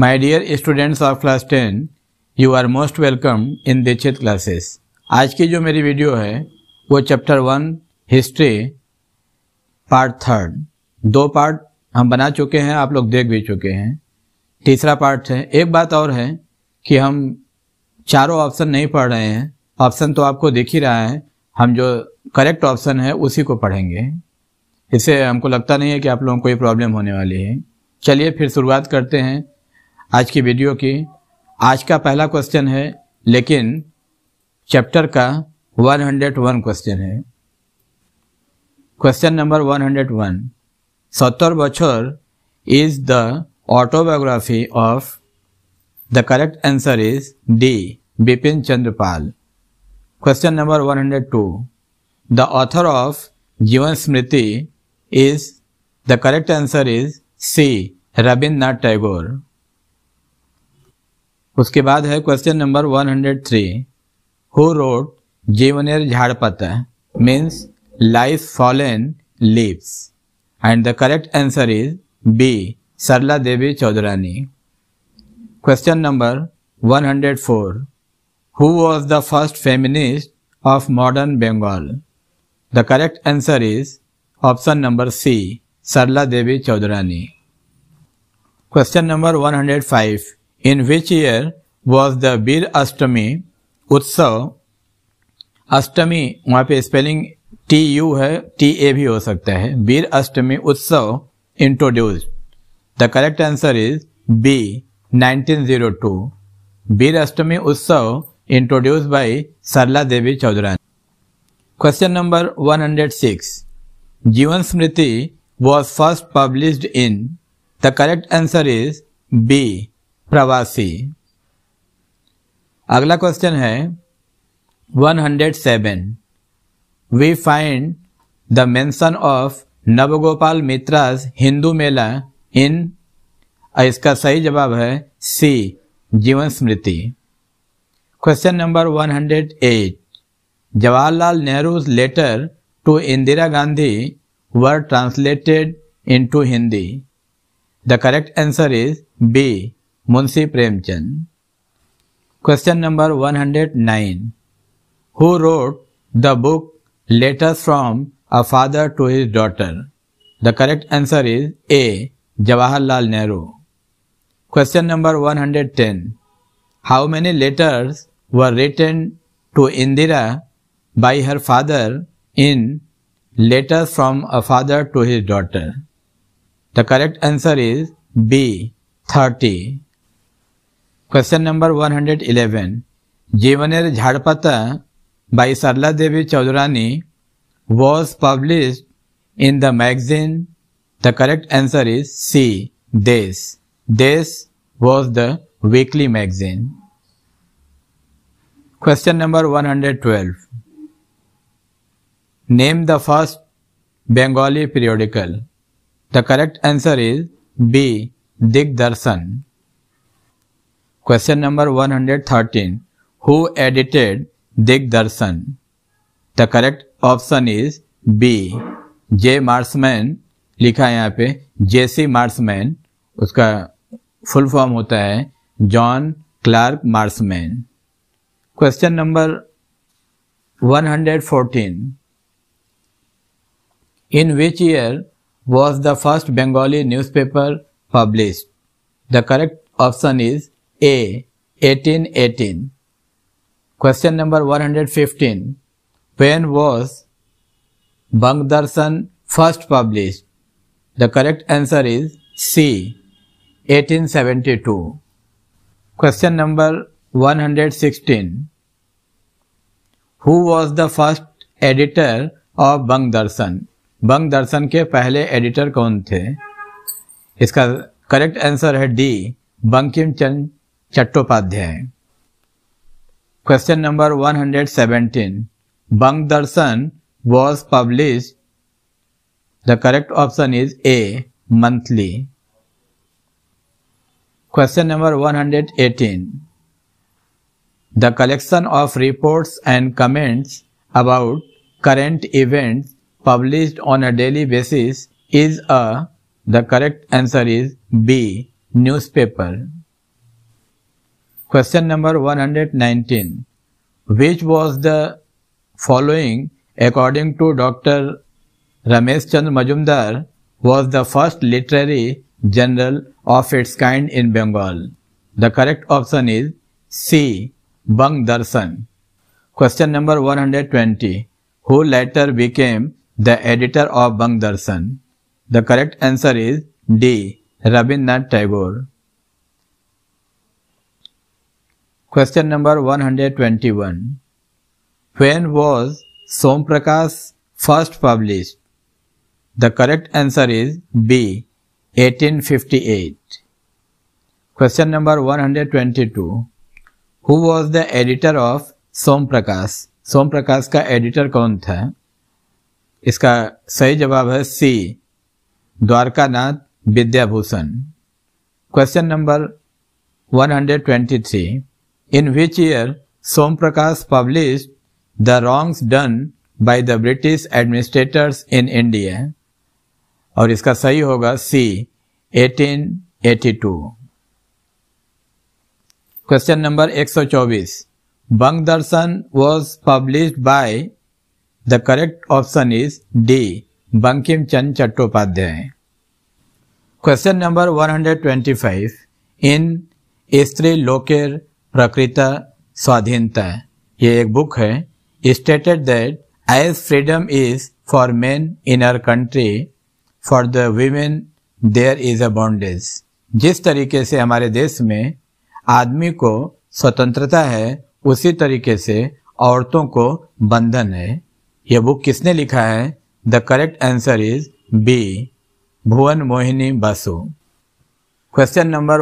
My dear students of class ten you are most welcome in Dikshit classes आज की जो मेरी वीडियो है वो chapter one history part third दो पार्ट हम बना चुके हैं आप लोग देख भी चुके हैं तीसरा पार्ट है एक बात और है कि हम चारों ऑप्शन नहीं पढ़ रहे हैं ऑप्शन तो आपको दिख ही रहा है हम जो करेक्ट ऑप्शन है उसी को पढ़ेंगे इससे हमको लगता नहीं है कि आप लोगों को ये प्रॉब्लम होने वाली है चलिए फिर शुरुआत करते हैं आज की वीडियो की आज का पहला क्वेश्चन है लेकिन चैप्टर का 101 क्वेश्चन है question number 101 Sattar Batsar is the autobiography of the correct answer is D Bipin Chandrapal question number 102 the author of Jeevan Smriti is the correct answer is C Rabindranath Tagore उसके बाद है question number 103 who wrote Jibaner Jharapata means life fallen leaves and the correct answer is B Sarala Devi Chaudhurani question number 104 who was the first feminist of modern Bengal the correct answer is option number C Sarala Devi Chaudhurani question number 105 in which year was the Bir Ashtami उत्सव अष्टमी वहाँ पे spelling T U है T A भी हो सकता है Veer Ashtami Utsav introduced the correct answer is B 1902 Veer Ashtami Utsav introduce by Sarala Devi Chaudhurani question number 106 Jeevan Smriti was first published in the correct answer is B Prabasi अगला question है 107 we find the mention of Nabagopal Mitra's Hindu Mela in इसका सही जवाब है C Jeevan Smriti question number 108 Jawaharlal Nehru letter to Indira Gandhi were translated to Hindi the correct answer is B Munsi Premchand. Question number 109. Who wrote the book Letters from a Father to His Daughter? The correct answer is A. Jawaharlal Nehru. Question number 110. How many letters were written to Indira by her father in Letters from a Father to His Daughter? The correct answer is B. 30. Question number one hundred eleven Jibaner Jharapata by Sarala Devi Chaudhurani was published in the magazine the correct answer is C Desh Desh was the weekly magazine. Question number 112. Name the first Bengali periodical. The correct answer is B. Digdarshan. Question number 113. Who edited Digdarshan the correct option is B J Marshman लिखा है यहाँ पे जेसी मार्समैन उसका full form होता है John Clark Marshman question number 114 in which year was the first Bengali newspaper published the correct option is A 1818 question number 115 when was bangdarshan first published the correct answer is c 1872 question number 116 who was the first editor of bangdarshan बंग के पहले editor कौन थे इसका correct answer है D Bankim Chand Chattopadhyay question number 117 Banga Darshan was published the correct option is A monthly question number 118 the collection of reports and comments about current events published on a daily basis is a the correct answer is B newspaper. Paper Question number 119. Which was the following according to Dr. Ramesh Chand Majumdar was the first literary journal of its kind in Bengal? The correct option is C. Bang Question number 120. Who later became the editor of Bang The correct answer is D. Rabindranath Tagore. Question number 121 when was Som Prakash first publish the correct answer is B 1858 question number 122 who was the editor of Som Prakash Som Prakash का editor कौन था इसका सही जवाब है C Dwarkanath Vidyabhushan question number 123 in which year Som Prakash published The Wrongs Done by the British Administrators in India और इसका सही होगा C 1882 Question number 124 Bang Darshan was published by the correct option is D Bankim Chand Chattopadhyay Question number 125 in स्त्री Loker प्रकृत स्वाधीनता ये एक book है stated that as freedom is for men in our country for the women there is a bondage जिस तरीके से हमारे देश में आदमी को स्वतंत्रता है उसी तरीके से औरतों को बंधन है यह बुक किसने लिखा है the correct answer is B Bhuvan Mohini Basu question number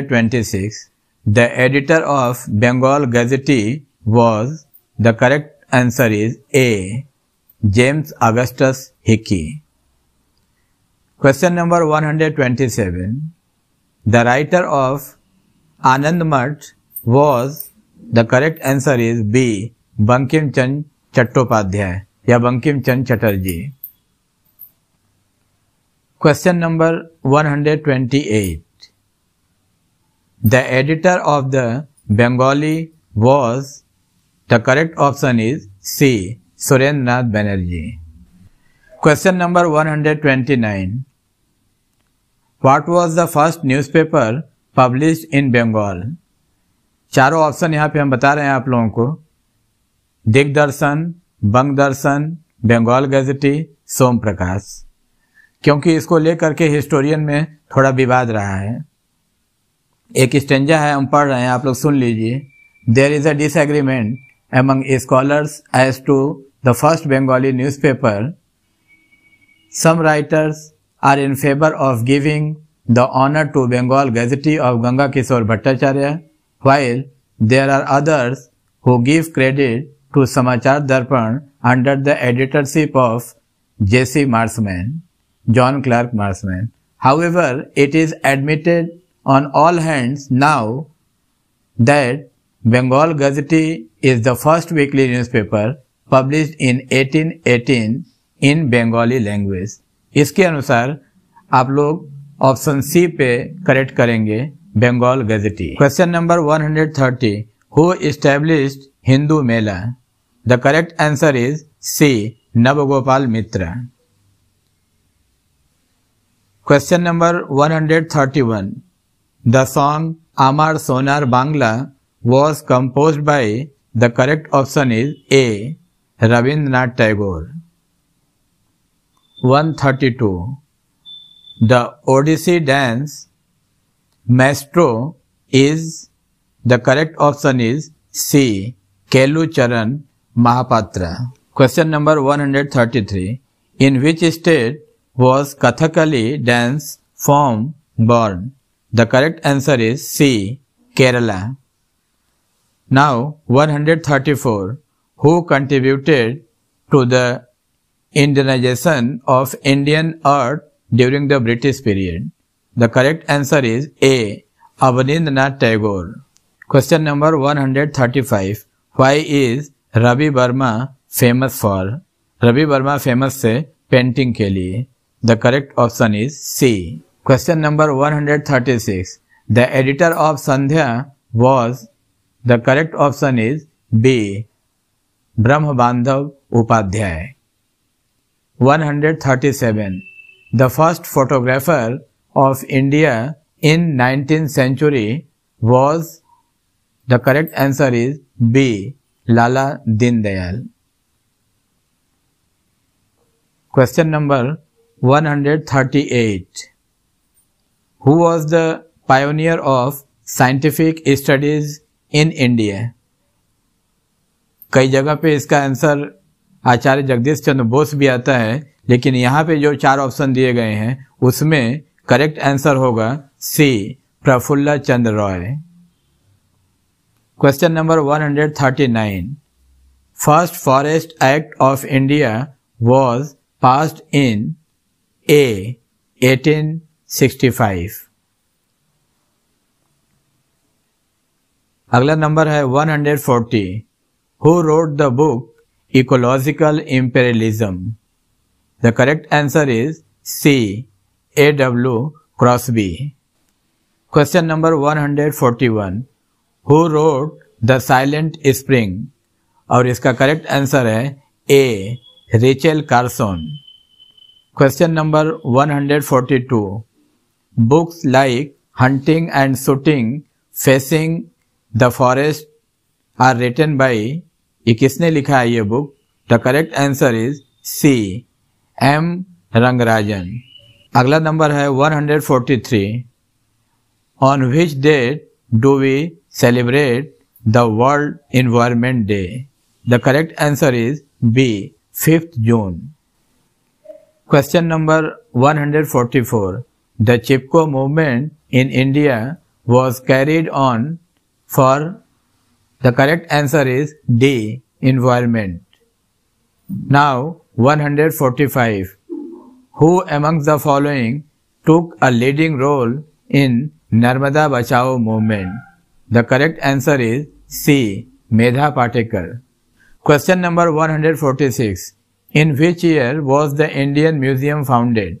126 The editor of Bengal Gazette was the correct answer is A. James Augustus Hickey. Question number 127. The writer of Anandmat was the correct answer is B. Bankim Chand Chattopadhyay या Bankim Chand Chatterjee Question number 128 The editor of the Bengali was the correct option is C. Surendranath Banerjee. Question number 129. What was the first newspaper published in Bengal? चारों option यहाँ पे हम बता रहे हैं आप लोगों को दिग्दर्शन बंग दर्शन बंगाल गजटी सोम प्रकाश क्योंकि इसको लेकर के हिस्टोरियन में थोड़ा विवाद रहा है एक स्टेंजा है हम पढ़ रहे हैं आप लोग सुन लीजिए there is a disagreement among scholars as to the first Bengali newspaper some writers are in favour of giving the honour to Bengal gazette of Ganga Kishore Bhattacharya while there are others who give credit to Samachar Darpan under the editorship of J C Marshman John Clark Marshman however it is admitted on all hands now that Bengal Gazette is the first weekly newspaper published in 1818 in Bengali language. इसके अनुसार आप लोग option C पे correct करेंगे Bengal gazette question number 130 who established Hindu Mela the correct answer is C Nabagopal Mitra question number 131 The song Amar Sonar Bangla was composed by the correct option is A. Rabindranath Tagore. 132. The Odyssey dance maestro is the correct option is C. Kelu Charan Mahapatra. Question number 133. In which state was Kathakali dance form born? The correct answer is C. Kerala. Now 134. Who contributed to the Indianization of Indian art during the British period? The correct answer is A. Abhanindranath Tagore. Question number 135. Why is Ravi Varma famous for? Ravi Varma famous से painting के लिए the correct option Question number 136. The editor of Sandhya was, the correct option is B. Brahmabandhav Upadhyay. 137. The first photographer of India in 19th century was, the correct answer is B. Lala Dindayal. Question number 138. who was the pioneer of scientific studies in India कई जगह पे इसका आंसर आचार्य जगदीश चंद्र बोस भी आता है लेकिन यहाँ पे जो चार ऑप्शन दिए गए हैं उसमें करेक्ट आंसर होगा C Prafulla Chandra Roy question number 139 first forest act of India was passed in A 65 अगला नंबर है 140 who wrote the book ecological imperialism the correct answer is C A W Crosby question number 141 who wrote the silent spring और इसका correct answer है A Rachel Carson question number 142 books like Hunting and Shooting, Facing the Forest are written by ये किसने लिखा है ये book the correct answer is C M Rangarajan अगला number है 143 on which date do we celebrate the world environment day the correct answer is B fifth June question number 144 The Chipko movement in India was carried on for the correct answer is D. Environment. Now 145. Who among the following took a leading role in Narmada Bachao movement? The correct answer is C. Medha Patekar. Question number 146. In which year was the Indian Museum founded?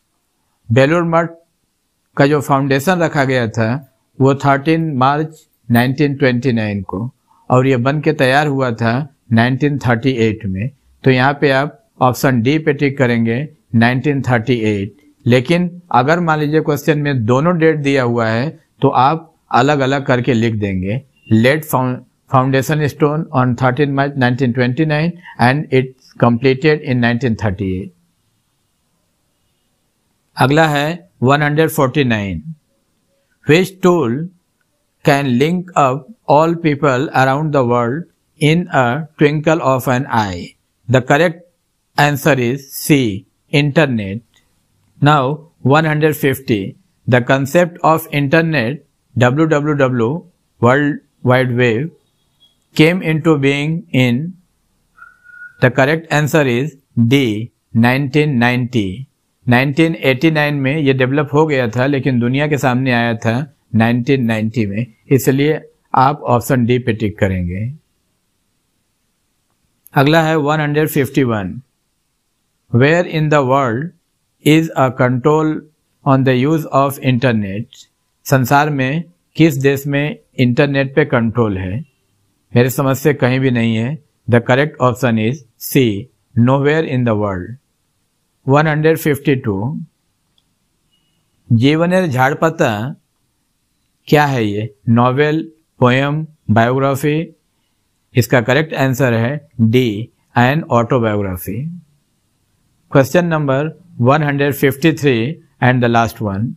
Belur Math का जो foundation रखा गया था वो 13 March 1929 को और ये बन के तैयार हुआ था 1938 में तो यहाँ पे आप ऑप्शन डी पे टिक करेंगे 1938 लेकिन अगर मान लीजिए क्वेश्चन में दोनों डेट दिया हुआ है तो आप अलग अलग करके लिख देंगे laid foundation stone on 13 March 1929 and it's completed in 1938 अगला है 149 which tool can link up all people around the world in a twinkle of an eye the correct answer is C internet now 150 the concept of internet W W W world wide web came into being in? The correct answer is D, 1990. 1989 में ये develop हो गया था लेकिन दुनिया के सामने आया था 1990 में इसलिए आप ऑप्शन डी पे टिक करेंगे अगला है 151 where in the world is a control on the use of internet संसार में किस देश में इंटरनेट पे कंट्रोल है मेरे समझ से कहीं भी नहीं है the correct option is C nowhere in the world one hundred fifty two Jeevan Jharapata क्या है ये नॉवेल पोएम बायोग्राफी इसका करेक्ट आंसर है D and autobiography question number one hundred fifty three and the last one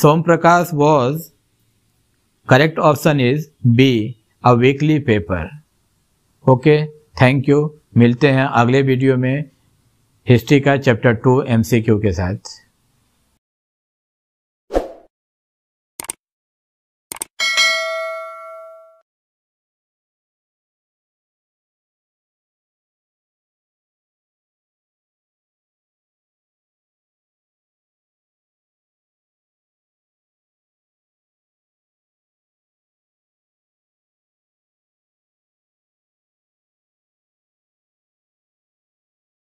Som Prakash was correct option is B a weekly paper okay thank you मिलते हैं अगले video में history का chapter two MCQ के साथ